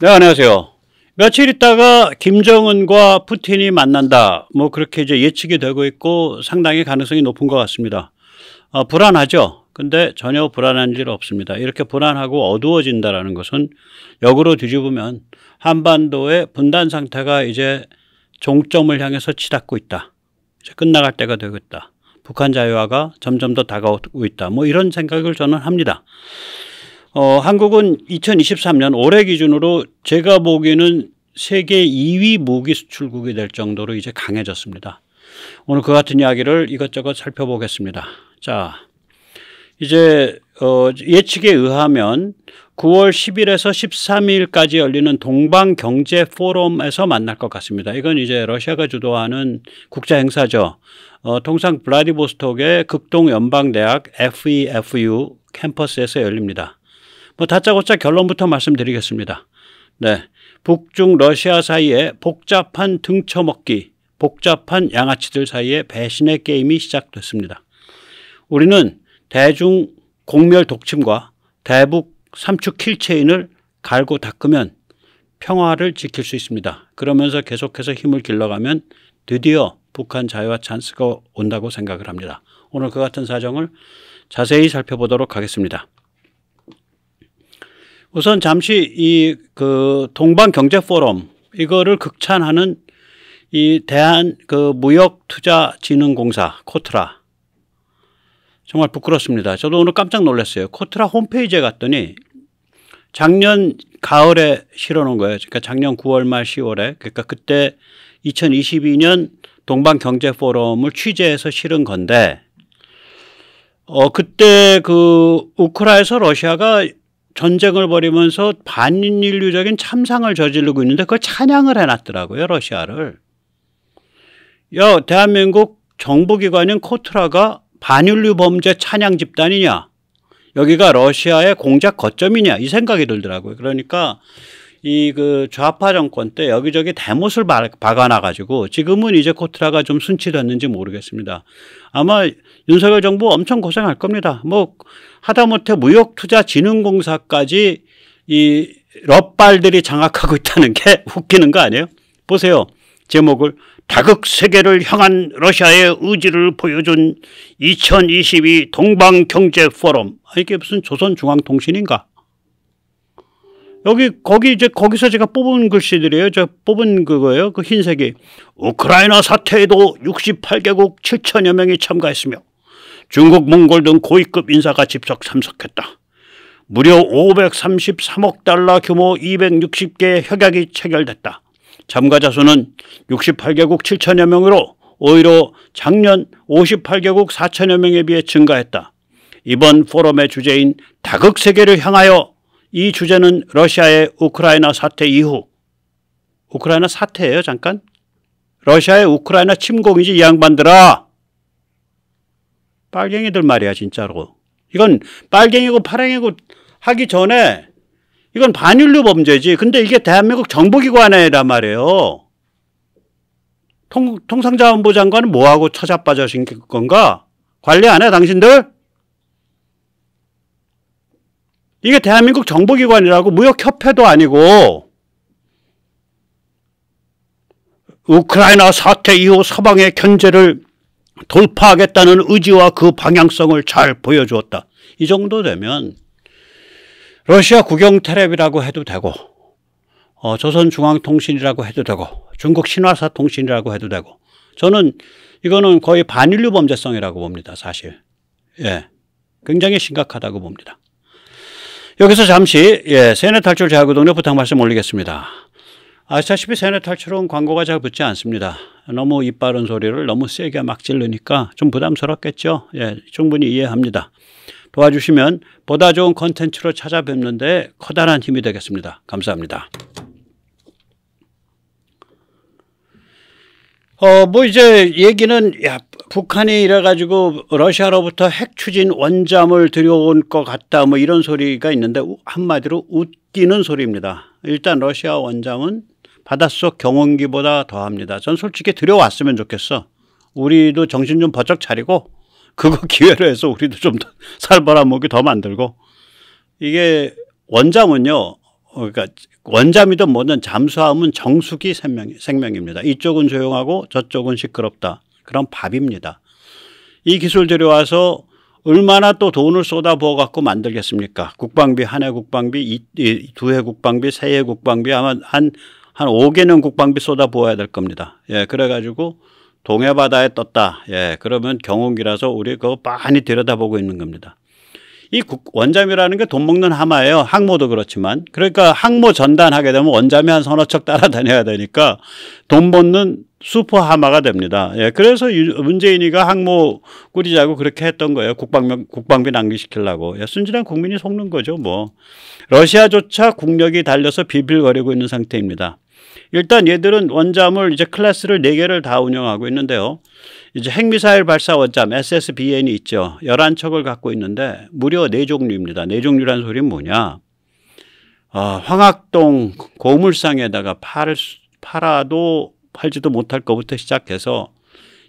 네, 안녕하세요. 며칠 있다가 김정은과 푸틴이 만난다. 뭐 그렇게 이제 예측이 되고 있고 상당히 가능성이 높은 것 같습니다. 어, 불안하죠. 근데 전혀 불안한 일 없습니다. 이렇게 불안하고 어두워진다라는 것은 역으로 뒤집으면 한반도의 분단 상태가 이제 종점을 향해서 치닫고 있다. 이제 끝나갈 때가 되겠다. 북한 자유화가 점점 더 다가오고 있다. 뭐 이런 생각을 저는 합니다. 어, 한국은 2023년 올해 기준으로 제가 보기에는 세계 2위 무기 수출국이 될 정도로 이제 강해졌습니다. 오늘 그 같은 이야기를 이것저것 살펴보겠습니다. 자, 이제 어, 예측에 의하면 9월 10일에서 13일까지 열리는 동방 경제 포럼에서 만날 것 같습니다. 이건 이제 러시아가 주도하는 국제 행사죠. 어, 통상 블라디보스톡의 극동 연방 대학 FEFU 캠퍼스에서 열립니다. 뭐 다짜고짜 결론부터 말씀드리겠습니다. 네. 북중 러시아 사이에 복잡한 등쳐먹기, 복잡한 양아치들 사이에 배신의 게임이 시작됐습니다. 우리는 대중 공멸 독침과 대북 삼축 킬체인을 갈고 닦으면 평화를 지킬 수 있습니다. 그러면서 계속해서 힘을 길러가면 드디어 북한 자유와 찬스가 온다고 생각을 합니다. 오늘 그 같은 사정을 자세히 살펴보도록 하겠습니다. 우선 잠시 이 그 동방 경제 포럼 이거를 극찬하는 이 대한 그 무역 투자 진흥 공사 코트라 정말 부끄럽습니다. 저도 오늘 깜짝 놀랐어요. 코트라 홈페이지에 갔더니 작년 가을에 실어놓은 거예요. 그러니까 작년 9월 말 10월에 그러니까 그때 2022년 동방 경제 포럼을 취재해서 실은 건데 어 그때 그 우크라에서 러시아가 전쟁을 벌이면서 반인륜적인 참상을 저지르고 있는데 그걸 찬양을 해놨더라고요 러시아를. 야 대한민국 정부기관인 코트라가 반인류 범죄 찬양 집단이냐? 여기가 러시아의 공작 거점이냐 이 생각이 들더라고요. 그러니까 이 그 좌파 정권 때 여기저기 대못을 박아놔가지고 지금은 이제 코트라가 좀 순치됐는지 모르겠습니다. 아마 윤석열 정부 엄청 고생할 겁니다. 뭐 하다못해 무역투자진흥공사까지 이 럽발들이 장악하고 있다는 게 웃기는 거 아니에요? 보세요. 제목을 다극 세계를 향한 러시아의 의지를 보여준 2022 동방경제포럼. 아, 이게 무슨 조선중앙통신인가? 여기 거기 이제 거기서 제가 뽑은 글씨들이에요. 저 뽑은 그거예요. 그 흰색이 우크라이나 사태에도 68개국 7천여 명이 참가했으며 중국 몽골 등 고위급 인사가 집석 참석했다. 무려 533억 달러 규모 260개의 협약이 체결됐다. 참가자 수는 68개국 7천여 명으로 오히려 작년 58개국 4천여 명에 비해 증가했다. 이번 포럼의 주제인 다극 세계를 향하여 이 주제는 러시아의 우크라이나 사태 이후 우크라이나 사태예요 잠깐 러시아의 우크라이나 침공이지 이 양반들아 빨갱이들 말이야 진짜로. 이건 빨갱이고 파랭이고 하기 전에 이건 반윤류 범죄지. 근데 이게 대한민국 정보기관이란 말이에요. 통, 통상자원부 장관은 뭐하고 찾아빠져신 건가? 관리 안 해, 당신들? 이게 대한민국 정보기관이라고 무역협회도 아니고, 우크라이나 사태 이후 서방의 견제를 돌파하겠다는 의지와 그 방향성을 잘 보여주었다. 이 정도 되면 러시아 국영 테레비라고 해도 되고 어, 조선중앙통신이라고 해도 되고 중국 신화사 통신이라고 해도 되고 저는 이거는 거의 반인류 범죄성이라고 봅니다. 사실 예, 굉장히 심각하다고 봅니다. 여기서 잠시 예, 세뇌 탈출 제하고 동료 부탁 말씀 올리겠습니다. 아시다시피 세뇌탈출은 광고가 잘 붙지 않습니다. 너무 입 바른 소리를 너무 세게 막질르니까좀 부담스럽겠죠. 예, 충분히 이해합니다. 도와주시면 보다 좋은 컨텐츠로 찾아뵙는데 커다란 힘이 되겠습니다. 감사합니다. 어, 뭐 이제 얘기는 야, 북한이 이래가지고 러시아로부터 핵 추진 원잠을 들여온 것 같다 뭐 이런 소리가 있는데 한마디로 웃기는 소리입니다. 일단 러시아 원장은 바닷속 경운기보다 더합니다. 전 솔직히 들여왔으면 좋겠어. 우리도 정신 좀 버쩍 차리고 그거 기회로 해서 우리도 좀 더 살벌한 목이 더 만들고 이게 원잠은요. 어, 그러니까 원잠이든 뭐든 잠수함은 정수기 생명, 생명입니다. 이쪽은 조용하고 저쪽은 시끄럽다. 그런 밥입니다. 이 기술 들여와서 얼마나 또 돈을 쏟아부어 갖고 만들겠습니까? 국방비 한 해 국방비 두 해 국방비 세 해 국방비 아마 한한 5개는 국방비 쏟아부어야 될 겁니다. 예, 그래가지고 동해바다에 떴다. 예, 그러면 경운기라서 우리 그거 많이 들여다보고 있는 겁니다. 이 원자미라는 게 돈 먹는 하마예요. 항모도 그렇지만. 그러니까 항모 전단하게 되면 원자미 한 서너 척 따라다녀야 되니까 돈 버는 슈퍼 하마가 됩니다. 예, 그래서 문재인이가 항모 꾸리자고 그렇게 했던 거예요. 국방 국방비 낭비시키려고. 예, 순진한 국민이 속는 거죠, 뭐. 러시아조차 국력이 달려서 비빌거리고 있는 상태입니다. 일단 얘들은 원자물 이제 클래스를 4개를 다 운영하고 있는데요. 이제 핵미사일 발사 원잠 SSBN이 있죠. 11척을 갖고 있는데 무려 4종류입니다. 4종류란 소리는 뭐냐. 어, 황학동 고물상에다가 팔, 팔아도 팔지도 못할 것부터 시작해서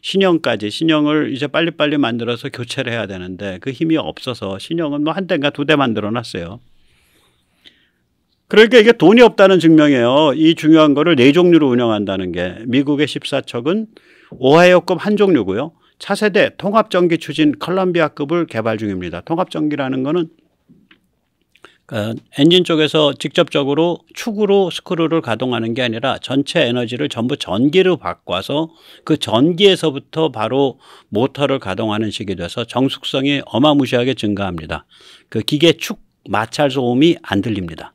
신형까지 신형을 이제 빨리빨리 만들어서 교체를 해야 되는데 그 힘이 없어서 신형은 뭐 한 대인가 두 대 만들어 놨어요. 그러니까 이게 돈이 없다는 증명이에요. 이 중요한 거를 네 종류로 운영한다는 게 미국의 14척은 오하이오급 한 종류고요. 차세대 통합전기 추진 컬럼비아급을 개발 중입니다. 통합전기라는 거는 어, 엔진 쪽에서 직접적으로 축으로 스크루를 가동하는 게 아니라 전체 에너지를 전부 전기로 바꿔서 그 전기에서부터 바로 모터를 가동하는 식이 돼서 정숙성이 어마무시하게 증가합니다. 그 기계 축 마찰 소음이 안 들립니다.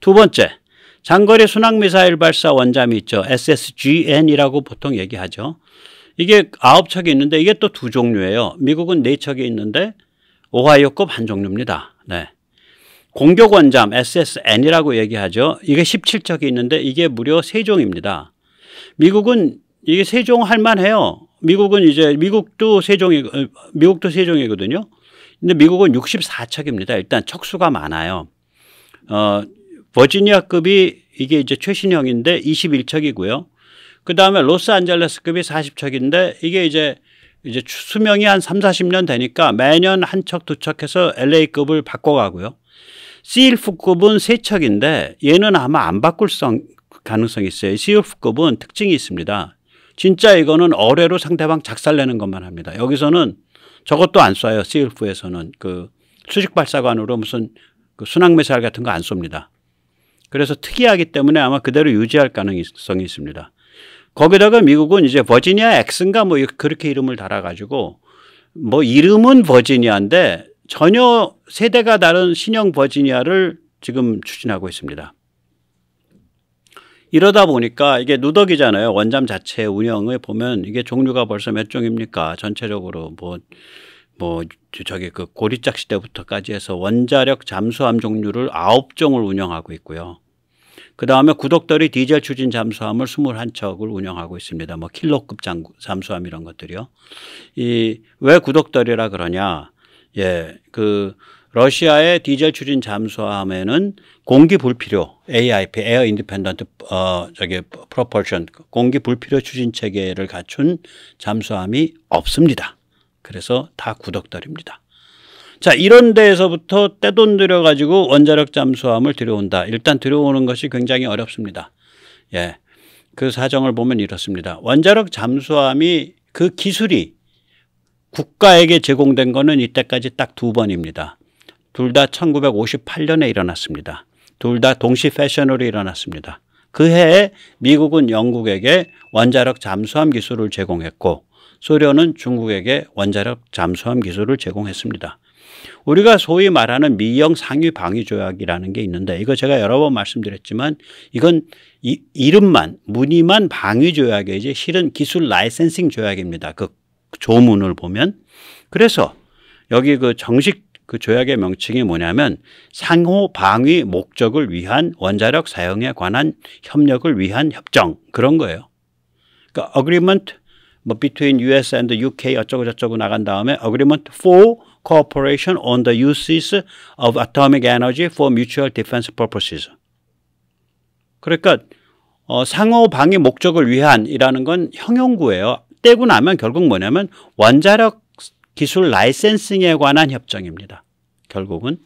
두 번째, 장거리 순항미사일 발사 원잠이 있죠. SSGN이라고 보통 얘기하죠. 이게 아홉 척이 있는데 이게 또 두 종류예요. 미국은 네 척이 있는데 오하이오급 한 종류입니다. 네. 공격 원잠 SSN이라고 얘기하죠. 이게 17척이 있는데 이게 무려 세 종입니다. 미국은 이게 세 종 할만해요. 미국은 이제 미국도 세 종이 미국도 세 종이거든요. 근데 미국은 64척입니다. 일단 척수가 많아요. 어 버지니아급이 이게 이제 최신형인데 21척이고요. 그 다음에 로스안젤레스급이 40척인데 이게 이제 이제 수명이 한 3, 40년 되니까 매년 한 척, 두 척 해서 LA급을 바꿔가고요. CILF급은 3 척인데 얘는 아마 안 바꿀 성, 가능성이 있어요. CILF급은 특징이 있습니다. 진짜 이거는 어뢰로 상대방 작살내는 것만 합니다. 여기서는 저것도 안 쏴요. CILF에서는 그 수직발사관으로 무슨 그 순항미사일 같은 거 안 쏩니다. 그래서 특이하기 때문에 아마 그대로 유지할 가능성이 있습니다. 거기다가 미국은 이제 버지니아 엑슨가 뭐 그렇게 이름을 달아가지고 뭐 이름은 버지니아인데 전혀 세대가 다른 신형 버지니아를 지금 추진하고 있습니다. 이러다 보니까 이게 누더기잖아요. 원잠 자체 운영을 보면 이게 종류가 벌써 몇 종입니까? 전체적으로 뭐, 뭐, 저기 그 고리짝 시대부터까지 해서 원자력 잠수함 종류를 아홉 종을 운영하고 있고요. 그다음에 구덕들이 디젤 추진 잠수함을 21척을 운영하고 있습니다. 뭐 킬로급 잠수함 이런 것들이요. 이 왜 구덕들이라 그러냐? 예. 그 러시아의 디젤 추진 잠수함에는 공기 불필요 AIP 에어 인디펜던트 어 저기 프로펄션 공기 불필요 추진 체계를 갖춘 잠수함이 없습니다. 그래서 다 구덕들입니다. 자, 이런 데에서부터 떼돈 들여가지고 원자력 잠수함을 들여온다. 일단 들여오는 것이 굉장히 어렵습니다. 예. 그 사정을 보면 이렇습니다. 원자력 잠수함이 그 기술이 국가에게 제공된 거는 이때까지 딱 두 번입니다. 둘 다 1958년에 일어났습니다. 둘 다 동시 패션으로 일어났습니다. 그 해에 미국은 영국에게 원자력 잠수함 기술을 제공했고 소련은 중국에게 원자력 잠수함 기술을 제공했습니다. 우리가 소위 말하는 미영 상위 방위 조약이라는 게 있는데 이거 제가 여러 번 말씀드렸지만 이건 이, 이름만 무늬만 방위 조약이지 실은 기술 라이센싱 조약입니다. 그 조문을 보면 그래서 여기 그 정식 그 조약의 명칭이 뭐냐면 상호 방위 목적을 위한 원자력 사용에 관한 협력을 위한 협정 그런 거예요. 그러니까 agreement 뭐 between US and UK 어쩌고 저쩌고 나간 다음에 agreement for cooperation on the uses of atomic energy for mutual defense purposes. 그러니까 어, 상호방위 목적을 위한이라는 건 형용구예요. 떼고 나면 결국 뭐냐면 원자력 기술 라이센싱에 관한 협정입니다. 결국은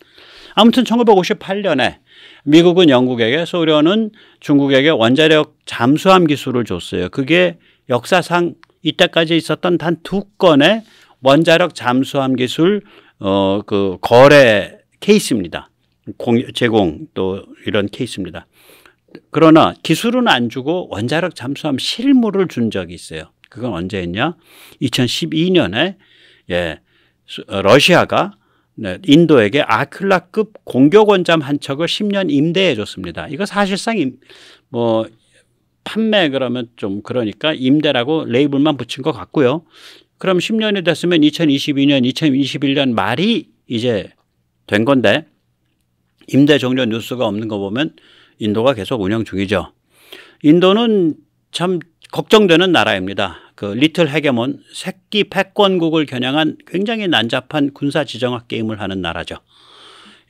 아무튼 1958년에 미국은 영국에게 소련은 중국에게 원자력 잠수함 기술을 줬어요. 그게 역사상 이때까지 있었던 단 두 건의 원자력 잠수함 기술 어 그 거래 케이스입니다. 공, 제공 또 이런 케이스입니다. 그러나 기술은 안 주고 원자력 잠수함 실물을 준 적이 있어요. 그건 언제였냐? 2012년에 예, 어, 러시아가 네, 인도에게 아클라급 공격 원잠 한 척을 10년 임대해 줬습니다. 이거 사실상 임, 뭐 판매 그러면 좀 그러니까 임대라고 레이블만 붙인 것 같고요. 그럼 10년이 됐으면 2022년, 2021년 말이 이제 된 건데 임대 종료 뉴스가 없는 거 보면 인도가 계속 운영 중이죠. 인도는 참 걱정되는 나라입니다. 그 리틀 헤게몬 새끼 패권국을 겨냥한 굉장히 난잡한 군사 지정학 게임을 하는 나라죠.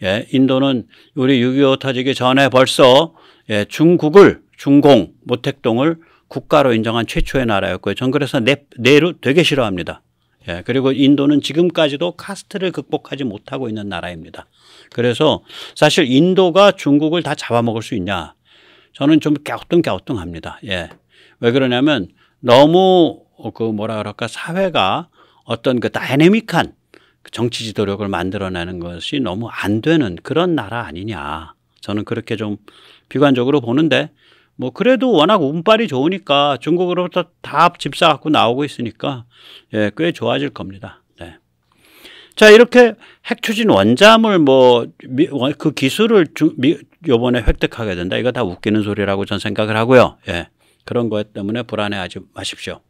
예, 인도는 우리 6.25 터지기 전에 벌써 예, 중국을 중공 모택동을 국가로 인정한 최초의 나라였고요. 전 그래서 내, 내로 되게 싫어합니다. 예, 그리고 인도는 지금까지도 카스트를 극복하지 못하고 있는 나라입니다. 그래서 사실 인도가 중국을 다 잡아먹을 수 있냐? 저는 좀 갸우뚱갸우뚱합니다. 예. 왜 그러냐면 너무 그 뭐라 그럴까 사회가 어떤 그 다이내믹한 그 정치 지도력을 만들어내는 것이 너무 안 되는 그런 나라 아니냐. 저는 그렇게 좀 비관적으로 보는데 뭐 그래도 워낙 운빨이 좋으니까 중국으로부터 다 집사 갖고 나오고 있으니까 예, 꽤 좋아질 겁니다. 네. 자 이렇게 핵 추진 원자물 뭐그 기술을 주, 요번에 획득하게 된다. 이거 다 웃기는 소리라고 전 생각을 하고요. 예. 그런 것 때문에 불안해하지 마십시오.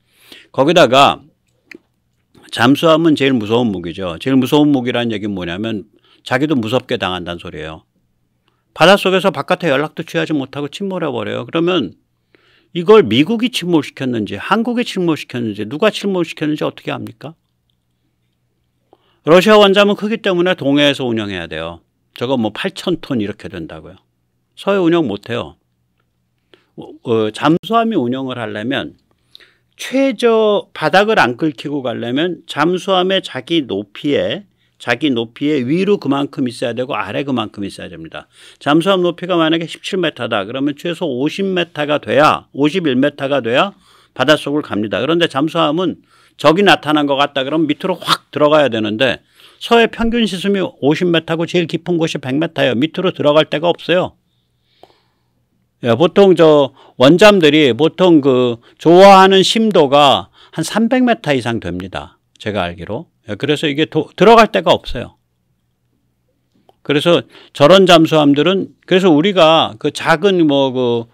거기다가 잠수함은 제일 무서운 무기죠. 제일 무서운 무기라는 얘기는 뭐냐면 자기도 무섭게 당한다는 소리예요. 바닷속에서 바깥에 연락도 취하지 못하고 침몰해버려요. 그러면 이걸 미국이 침몰시켰는지 한국이 침몰시켰는지 누가 침몰시켰는지 어떻게 압니까? 러시아 원자은 크기 때문에 동해에서 운영해야 돼요. 저거 뭐 8천 톤 이렇게 된다고요. 서해 운영 못해요. 어, 어, 잠수함이 운영을 하려면 최저 바닥을 안 긁히고 가려면 잠수함의 자기 높이에 자기 높이의 위로 그만큼 있어야 되고 아래 그만큼 있어야 됩니다. 잠수함 높이가 만약에 17m다 그러면 최소 50m가 돼야 51m가 돼야 바닷속을 갑니다. 그런데 잠수함은 적이 나타난 것 같다 그러면 밑으로 확 들어가야 되는데 서해 평균 시슴이 50m고 제일 깊은 곳이 100m예요. 밑으로 들어갈 데가 없어요. 예, 보통 저 원잠들이 보통 그 좋아하는 심도가 한 300m 이상 됩니다. 제가 알기로. 예, 그래서 이게 도, 들어갈 데가 없어요. 그래서 저런 잠수함들은 그래서 우리가 그 작은 뭐 그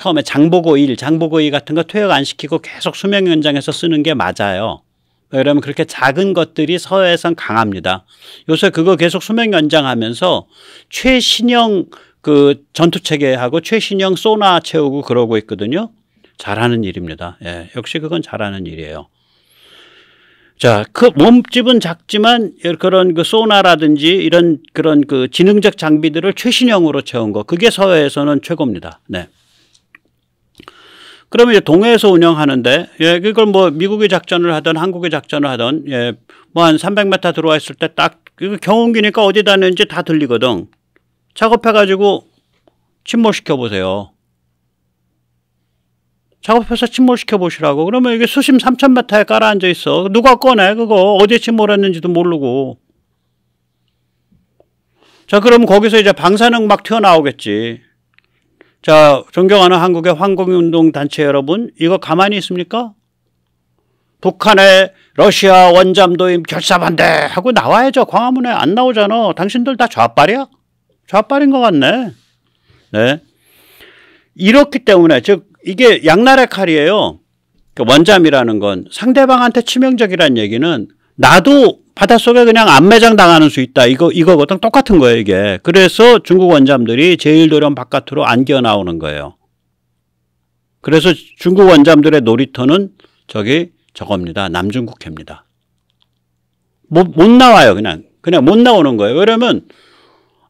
처음에 장보고 일, 장보고 이 같은 거 퇴역 안 시키고 계속 수명 연장해서 쓰는 게 맞아요. 왜냐면 하 그렇게 작은 것들이 서해선 에 강합니다. 요새 그거 계속 수명 연장하면서 최신형 그 전투 체계하고 최신형 소나 채우고 그러고 있거든요. 잘하는 일입니다. 예, 역시 그건 잘하는 일이에요. 자, 그 몸집은 작지만 그런 그 소나라든지 이런 그런 그 지능적 장비들을 최신형으로 채운 거. 그게 서해에서는 최고입니다. 네. 그러면 이제 동해에서 운영하는데, 예, 그걸 뭐 미국의 작전을 하던 한국의 작전을 하던, 예, 뭐 한 300m 들어와 있을 때 딱, 이거 그 경운기니까 어디 다니는지 다 들리거든. 작업해가지고 침몰시켜보세요. 작업해서 침몰시켜 보시라고. 그러면 이게 수심 3,000m에 깔아앉아 있어. 누가 꺼내? 그거 어디에 침몰했는지도 모르고. 자, 그럼 거기서 이제 방사능 막 튀어나오겠지. 자, 존경하는 한국의 환경운동 단체 여러분, 이거 가만히 있습니까? 북한의 러시아 원잠도임 결사반대 하고 나와야죠. 광화문에 안 나오잖아. 당신들 다 좌빨이야? 좌빨인 것 같네. 네. 이렇기 때문에 즉 이게 양날의 칼이에요. 그러니까 원잠이라는 건 상대방한테 치명적이라는 얘기는 나도 바닷속에 그냥 안매장 당하는 수 있다. 이거 이거거든 똑같은 거예요, 이게. 그래서 중국 원잠들이 제일도련 바깥으로 안겨 나오는 거예요. 그래서 중국 원잠들의 놀이터는 저기 저겁니다. 남중국해입니다. 못, 뭐, 못 나와요, 그냥. 그냥 못 나오는 거예요. 왜냐면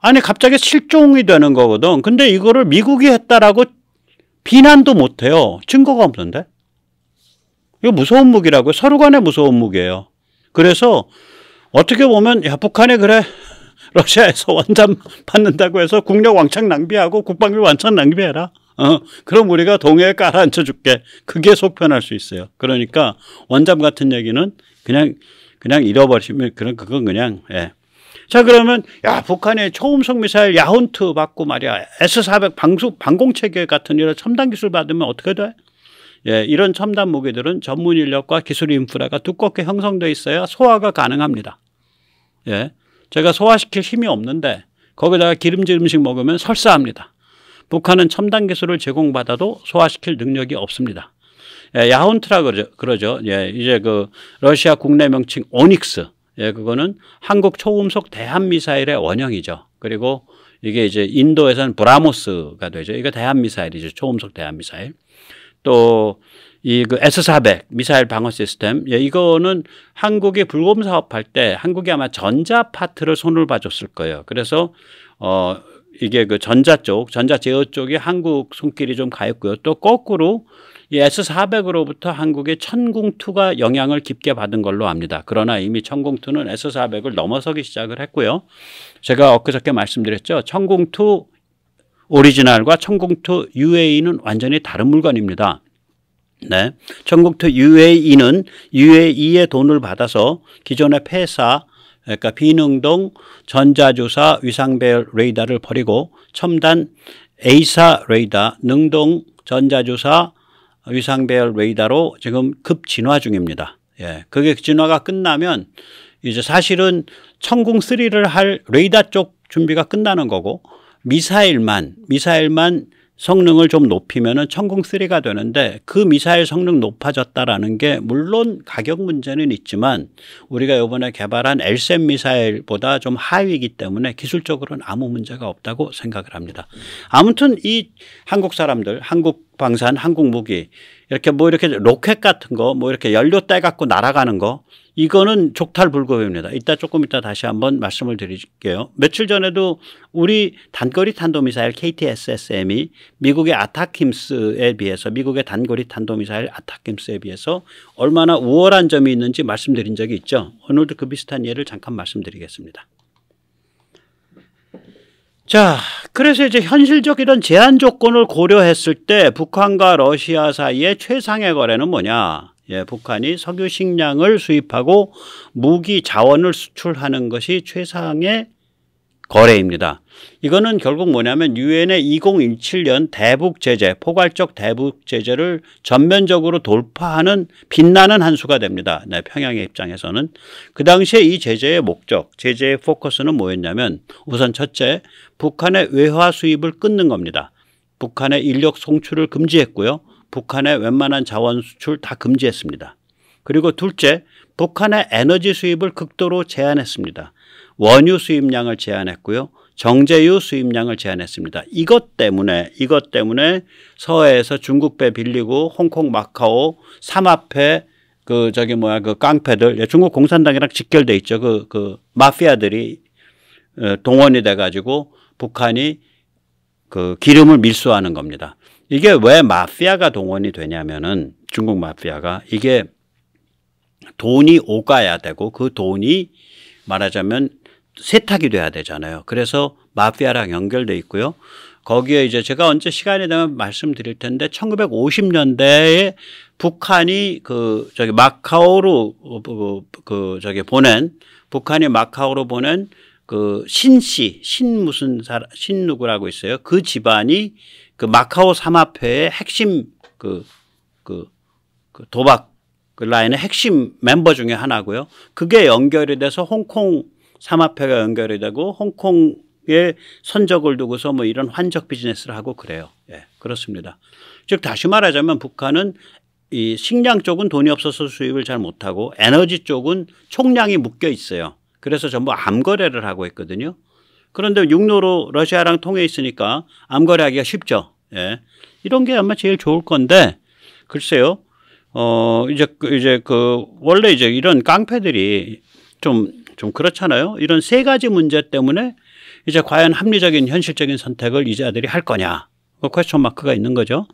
아니 갑자기 실종이 되는 거거든. 근데 이거를 미국이 했다라고 비난도 못해요. 증거가 없는데. 이거 무서운 무기라고요. 서로 간에 무서운 무기예요. 그래서 어떻게 보면 야 북한에 그래 러시아에서 원잠 받는다고 해서 국력 왕창 낭비하고 국방비 완창 낭비해라. 어, 그럼 우리가 동해에 깔아앉혀 줄게. 그게 속편할 수 있어요. 그러니까 원잠 같은 얘기는 그냥 그냥 잃어버리시면 그런 그건 그냥 예. 자 그러면 야 북한의 초음속 미사일 야혼트 받고 말이야 S400 방수 방공 체계 같은 이런 첨단 기술 받으면 어떻게 돼? 예, 이런 첨단 무기들은 전문 인력과 기술 인프라가 두껍게 형성돼 있어야 소화가 가능합니다. 예. 제가 소화시킬 힘이 없는데 거기다가 기름진 음식 먹으면 설사합니다. 북한은 첨단 기술을 제공받아도 소화시킬 능력이 없습니다. 예, 야혼트라 그러죠. 그러죠. 예, 이제 그 러시아 국내 명칭 오닉스. 예, 그거는 한국 초음속 대한 미사일의 원형이죠. 그리고 이게 이제 인도에서는 브라모스가 되죠. 이거 대한 미사일이죠. 초음속 대한 미사일. 또 이그 S400 미사일 방어 시스템. 예, 이거는 한국이 불곰 사업할 때 한국이 아마 전자 파트를 손을 봐줬을 거예요. 그래서 어 이게 그 전자 쪽, 전자 제어 쪽이 한국 손길이 좀 가했고요. 또 거꾸로 이 S400으로부터 한국의 천궁2가 영향을 깊게 받은 걸로 압니다. 그러나 이미 천궁2는 S400을 넘어서기 시작을 했고요. 제가 엊그저께 말씀드렸죠. 천궁2 오리지널과 천궁2 UAE는 완전히 다른 물건입니다. 네. 천궁2 UAE는 UAE의 돈을 받아서 기존의 폐사 그러니까 비능동 전자조사 위상배열 레이더를 버리고 첨단 에이사 레이더 능동 전자조사 위상배열 레이더로 지금 급진화 중입니다. 예, 그게 진화가 끝나면 이제 사실은 천궁 3를 할 레이더 쪽 준비가 끝나는 거고 미사일만 미사일만 성능을 좀 높이면은 천궁 3가 되는데 그 미사일 성능 높아졌다라는 게 물론 가격 문제는 있지만 우리가 이번에 개발한 엘셈 미사일보다 좀 하위이기 때문에 기술적으로는 아무 문제가 없다고 생각을 합니다. 아무튼 이 한국 사람들, 한국 방산 한국 무기 이렇게 뭐 이렇게 로켓 같은 거 뭐 이렇게 연료 떼 갖고 날아가는 거 이거는 족탈불급입니다. 이따 조금 이따 다시 한번 말씀을 드릴게요. 며칠 전에도 우리 단거리 탄도미사일 KTSSM이 미국의 아타킴스에 비해서 미국의 단거리 탄도미사일 아타킴스에 비해서 얼마나 우월한 점이 있는지 말씀드린 적이 있죠. 오늘도 그 비슷한 예를 잠깐 말씀드리겠습니다. 자, 그래서 이제 현실적 이런 제한 조건을 고려했을 때 북한과 러시아 사이의 최상의 거래는 뭐냐? 예, 북한이 석유 식량을 수입하고 무기 자원을 수출하는 것이 최상의 거래입니다. 이거는 결국 뭐냐면 유엔의 2017년 대북 제재, 포괄적 대북 제재를 전면적으로 돌파하는 빛나는 한 수가 됩니다. 네, 평양의 입장에서는 그 당시에 이 제재의 목적, 제재의 포커스는 뭐였냐면 우선 첫째, 북한의 외화 수입을 끊는 겁니다. 북한의 인력 송출을 금지했고요. 북한의 웬만한 자원 수출 다 금지했습니다. 그리고 둘째, 북한의 에너지 수입을 극도로 제한했습니다. 원유 수입량을 제한했고요. 정제유 수입량을 제한했습니다. 이것 때문에 이것 때문에 서해에서 중국 배 빌리고 홍콩 마카오 삼합회 그 저기 뭐야 그 깡패들 예, 중국 공산당이랑 직결돼 있죠. 그그 그 마피아들이 어, 동원이 돼 가지고 북한이 그 기름을 밀수하는 겁니다. 이게 왜 마피아가 동원이 되냐면은 중국 마피아가 이게 돈이 오가야 되고 그 돈이 말하자면 세탁이 돼야 되잖아요. 그래서 마피아랑 연결돼 있고요. 거기에 이제 제가 언제 시간이 되면 말씀드릴 텐데 1950년대에 북한이 그 저기 마카오로 어, 그, 그, 그 저기 보낸 북한이 마카오로 보낸 그 신씨 신 무슨 사람 신 누구라고 있어요. 그 집안이 그 마카오 삼합회의 핵심 그 그 그, 그, 도박 그 라인의 핵심 멤버 중에 하나고요. 그게 연결이 돼서 홍콩 삼합회가 연결이 되고 홍콩에 선적을 두고서 뭐 이런 환적 비즈니스를 하고 그래요. 예, 그렇습니다. 즉 다시 말하자면 북한은 이 식량 쪽은 돈이 없어서 수입을 잘 못하고 에너지 쪽은 총량이 묶여 있어요. 그래서 전부 암거래를 하고 있거든요. 그런데 육로로 러시아랑 통해 있으니까 암거래하기가 쉽죠. 예. 이런 게 아마 제일 좋을 건데 글쎄요. 어 이제 그, 이제 그 원래 이제 이런 깡패들이 좀좀 그렇잖아요. 이런 세 가지 문제 때문에 이제 과연 합리적인 현실적인 선택을 이제 아들이 할 거냐. 그 퀘스천 마크가 있는 거죠.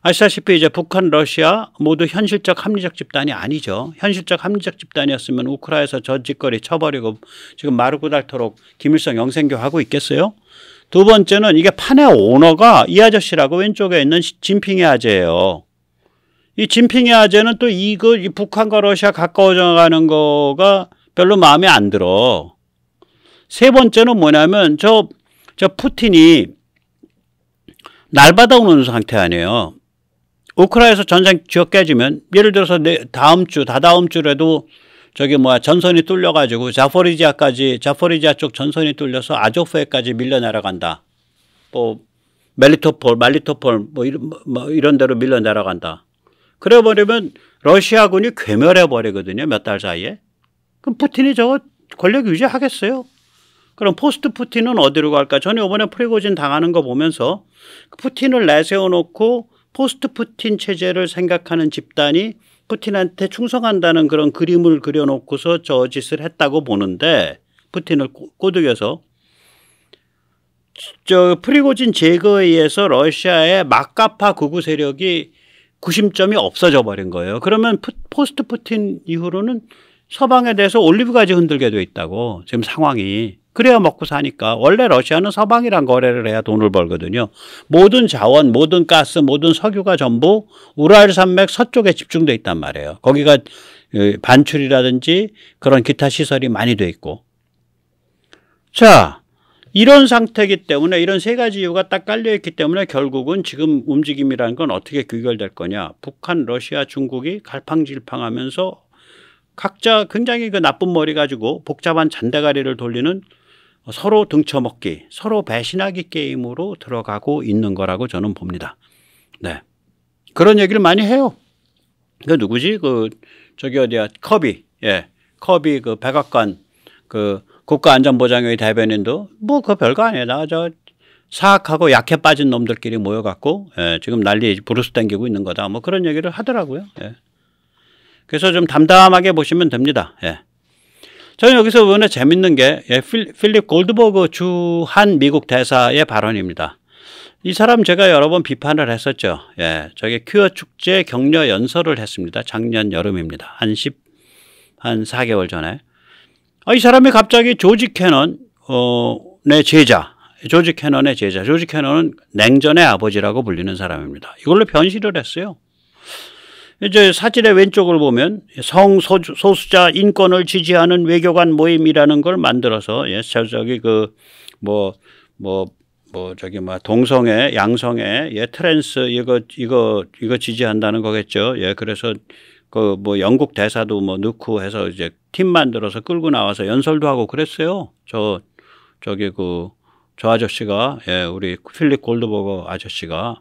아시다시피 이제 북한, 러시아 모두 현실적 합리적 집단이 아니죠. 현실적 합리적 집단이었으면 우크라에서 저 짓거리 쳐버리고 지금 마르고 닳도록 김일성 영생교 하고 있겠어요? 두 번째는 이게 판의 오너가 이 아저씨라고 왼쪽에 있는 진핑의 아재예요. 이 진핑의 아재는 또 이거 북한과 러시아 가까워져 가는 거가 별로 마음에 안 들어. 세 번째는 뭐냐면 저, 저 푸틴이 날 받아오는 상태 아니에요. 우크라에서 전쟁 지역 깨지면 예를 들어서 다음 주, 다다음 주라도 저기 뭐야 전선이 뚫려가지고 자포리지아까지 자포리지아 쪽 전선이 뚫려서 아조프에까지 밀려 날아간다. 뭐 멜리토폴, 말리토폴 뭐 이런, 뭐 이런 대로 밀려 날아간다. 그래 버리면 러시아군이 괴멸해 버리거든요 몇 달 사이에. 그럼 푸틴이 저거 권력 유지하겠어요? 그럼 포스트 푸틴은 어디로 갈까? 전는 이번에 프리고진 당하는 거 보면서 푸틴을 내세워놓고 포스트 푸틴 체제를 생각하는 집단이 푸틴한테 충성한다는 그런 그림을 그려놓고서 저 짓을 했다고 보는데 푸틴을 꼬드겨서 저 프리고진 제거에 의해서 러시아의 막가파 극우 세력이 구심점이 없어져 버린 거예요. 그러면 포스트 푸틴 이후로는 서방에 대해서 올리브가지 흔들게 돼 있다고 지금 상황이 그래야 먹고 사니까 원래 러시아는 서방이랑 거래를 해야 돈을 벌거든요. 모든 자원, 모든 가스, 모든 석유가 전부 우랄 산맥 서쪽에 집중돼 있단 말이에요. 거기가 반출이라든지 그런 기타 시설이 많이 돼 있고. 자, 이런 상태이기 때문에 이런 세 가지 이유가 딱 깔려 있기 때문에 결국은 지금 움직임이라는 건 어떻게 귀결될 거냐. 북한, 러시아, 중국이 갈팡질팡하면서 각자 굉장히 그 나쁜 머리 가지고 복잡한 잔대가리를 돌리는 서로 등쳐먹기, 서로 배신하기 게임으로 들어가고 있는 거라고 저는 봅니다. 네. 그런 얘기를 많이 해요. 그 누구지? 그 저기 어디야? 커비. 예. 커비 그 백악관 그 국가안전보장회의 대변인도 뭐 그 별거 아니에요. 나 저 사악하고 약해 빠진 놈들끼리 모여갖고 예, 지금 난리 부르스 땡기고 있는 거다. 뭐 그런 얘기를 하더라고요. 예. 그래서 좀 담담하게 보시면 됩니다. 예. 저는 여기서 이번에 재밌는 게 예, 필립 골드버그 주 한 미국 대사의 발언입니다. 이 사람 제가 여러 번 비판을 했었죠. 예, 저게 큐어 축제 격려 연설을 했습니다. 작년 여름입니다. 한 10, 한 4개월 전에. 아, 이 사람이 갑자기 조지 캐넌, 어, 제자, 조지 캐넌의 제자, 조지 캐넌은 냉전의 아버지라고 불리는 사람입니다. 이걸로 변신을 했어요. 이제 사진의 왼쪽을 보면 성소수자 인권을 지지하는 외교관 모임이라는 걸 만들어서 예, 저기 그 뭐 뭐, 뭐 저기 뭐 동성애, 양성애, 예, 트랜스 이거 이거 이거 지지한다는 거겠죠. 예, 그래서 그 뭐 영국 대사도 뭐 넣고 해서 이제 팀 만들어서 끌고 나와서 연설도 하고 그랬어요. 저 저기 그저 아저씨가 예, 우리 필립 골드버거 아저씨가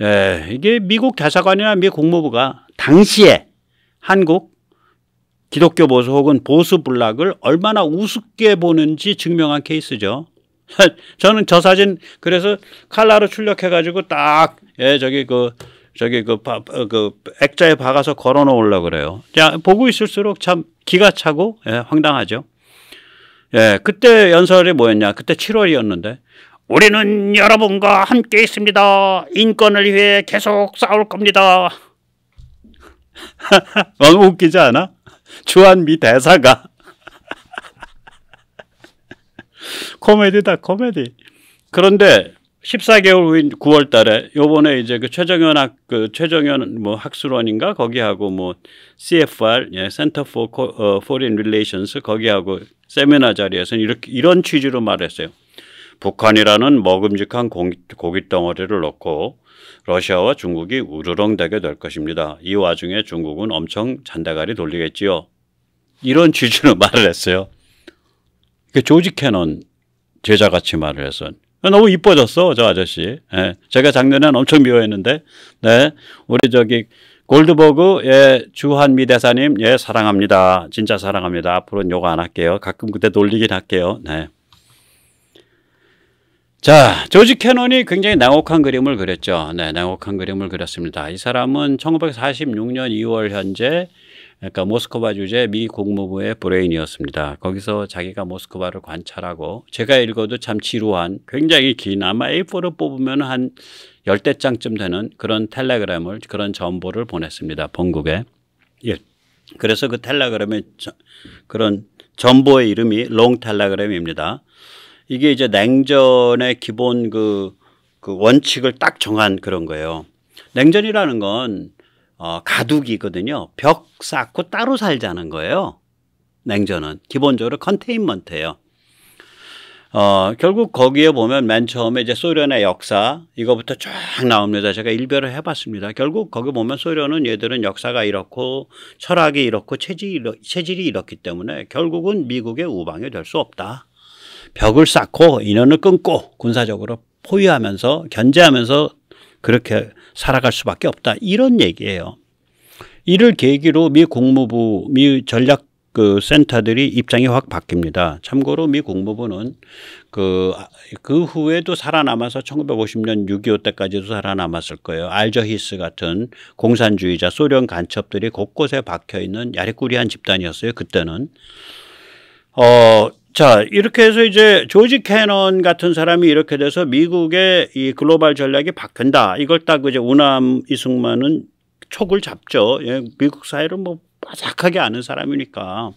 예, 이게 미국 대사관이나 미 국무부가 당시에 한국 기독교 보수 혹은 보수 블락을 얼마나 우습게 보는지 증명한 케이스죠. 저는 저 사진 그래서 칼라로 출력해가지고 딱 예, 저기 그 저기 그, 바, 그 액자에 박아서 걸어놓으려 그래요. 자 보고 있을수록 참 기가 차고 예, 황당하죠. 예, 그때 연설이 뭐였냐? 그때 7월이었는데 우리는 여러분과 함께 있습니다. 인권을 위해 계속 싸울 겁니다. 너무 웃기지 않아? 주한미 대사가 코미디다 코미디. 그런데 14개월 후인 9월 달에 요번에 이제 그 최정현 학, 그 최정현 뭐 학술원인가 거기하고 뭐 CFR, 예, Center for 어, Foreign Relations 거기하고 세미나 자리에서는 이렇게 이런 취지로 말했어요. 북한이라는 먹음직한 고깃 덩어리를 놓고 러시아와 중국이 우르렁대게 될 것입니다. 이 와중에 중국은 엄청 잔대가리 돌리겠지요. 이런 취지로 말을 했어요. 조지 캐논 제자같이 말을 했어 너무 이뻐졌어, 저 아저씨. 예. 제가 작년엔 엄청 미워했는데, 네. 우리 저기, 골드버그, 예, 주한미 대사님, 예, 사랑합니다. 진짜 사랑합니다. 앞으로는 욕 안 할게요. 가끔 그때 놀리긴 할게요. 네. 자, 조지 캐논이 굉장히 냉혹한 그림을 그렸죠. 네, 냉혹한 그림을 그렸습니다. 이 사람은 1946년 2월 현재 그러니까 모스크바 주재 미 국무부의 브레인이었습니다. 거기서 자기가 모스크바를 관찰하고 제가 읽어도 참 지루한 굉장히 긴 아마 A4를 뽑으면 한 열대 장쯤 되는 그런 텔레그램을 그런 전보를 보냈습니다. 본국에. 예. 그래서 그 텔레그램의 저, 그런 전보의 이름이 롱 텔레그램입니다. 이게 이제 냉전의 기본 그, 그 원칙을 딱 정한 그런 거예요. 냉전이라는 건 어, 가두기거든요. 벽 쌓고 따로 살자는 거예요. 냉전은 기본적으로 컨테인먼트예요. 어, 결국 거기에 보면 맨 처음에 이제 소련의 역사 이거부터 쫙 나옵니다. 제가 일별을 해봤습니다. 결국 거기 보면 소련은 얘들은 역사가 이렇고 철학이 이렇고 체질이, 체질이 이렇기 때문에 결국은 미국의 우방이 될 수 없다. 벽을 쌓고 인원을 끊고 군사적으로 포위하면서 견제하면서 그렇게 살아갈 수밖에 없다. 이런 얘기예요. 이를 계기로 미 국무부, 미 전략 그 센터들이 입장이 확 바뀝니다. 참고로 미 국무부는 그, 그 후에도 살아남아서 1950년 6.25 때까지도 살아남았을 거예요. 알저히스 같은 공산주의자 소련 간첩들이 곳곳에 박혀 있는 야리꾸리한 집단이었어요. 그때는. 어, 자, 이렇게 해서 이제 조지 캐논 같은 사람이 이렇게 돼서 미국의 이 글로벌 전략이 바뀐다. 이걸 딱 이제 우남 이승만은 촉을 잡죠. 예, 미국 사회를 뭐 빠삭하게 아는 사람이니까.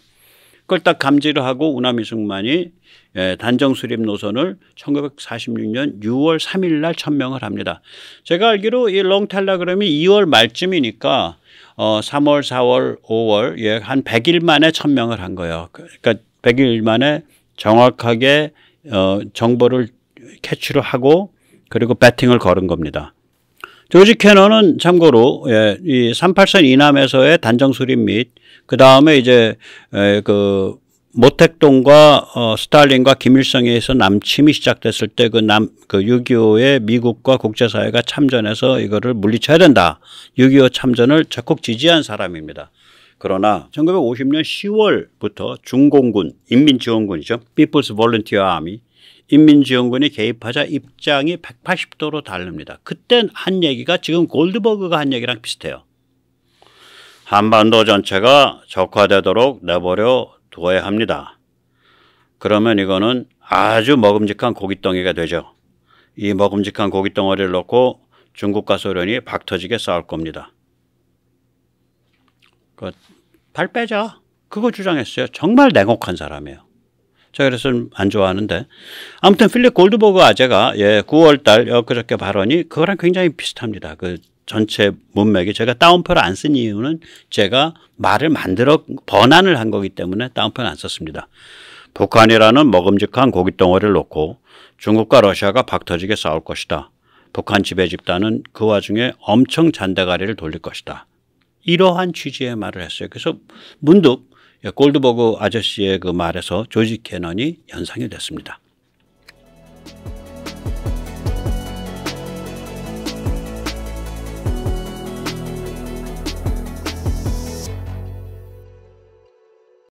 그걸 딱 감지를 하고 우남 이승만이 예, 단정 수립 노선을 1946년 6월 3일 날 천명을 합니다. 제가 알기로 이롱텔라그램이 2월 말쯤이니까 어 3월, 4월, 5월 예, 한 100일 만에 천명을 한 거예요. 그, 그러니까 100일 만에 정확하게 어, 정보를 캐치를 하고 그리고 배팅을 걸은 겁니다. 조지 캐너는 참고로 예, 이 38선 이남에서의 단정 수립 및그 다음에 이제 에, 그 모택동과 어, 스탈린과 김일성에 서 남침이 시작됐을 때그남그6 2 5에 미국과 국제사회가 참전해서 이거를 물리쳐야 된다. 6.25 참전을 적극 지지한 사람입니다. 그러나 1950년 10월부터 중공군, 인민지원군이죠. People's Volunteer Army, 인민지원군이 개입하자 입장이 180도로 다릅니다. 그땐한 얘기가 지금 골드버그가 한 얘기랑 비슷해요. 한반도 전체가 적화되도록 내버려 두어야 합니다. 그러면 이거는 아주 먹음직한 고깃덩이가 되죠. 이 먹음직한 고깃덩어리를 놓고 중국과 소련이 박터지게 싸울 겁니다. 그발 빼자 그거 주장했어요. 정말 냉혹한 사람이에요. 제가 그래서 안 좋아하는데 아무튼 필립 골드버그 아재가 예 9월달 엊그저께 발언이 그거랑 굉장히 비슷합니다. 그 전체 문맥이 제가 다운표를 안 쓴 이유는 제가 말을 만들어 번안을 한 거기 때문에 다운표를 안 썼습니다. 북한이라는 먹음직한 고깃덩어리를 놓고 중국과 러시아가 박터지게 싸울 것이다. 북한 지배 집단은 그 와중에 엄청 잔대가리를 돌릴 것이다. 이러한 취지의 말을 했어요. 그래서 문득 골드버그 아저씨의 그 말에서 조지 캐넌이 연상이 됐습니다.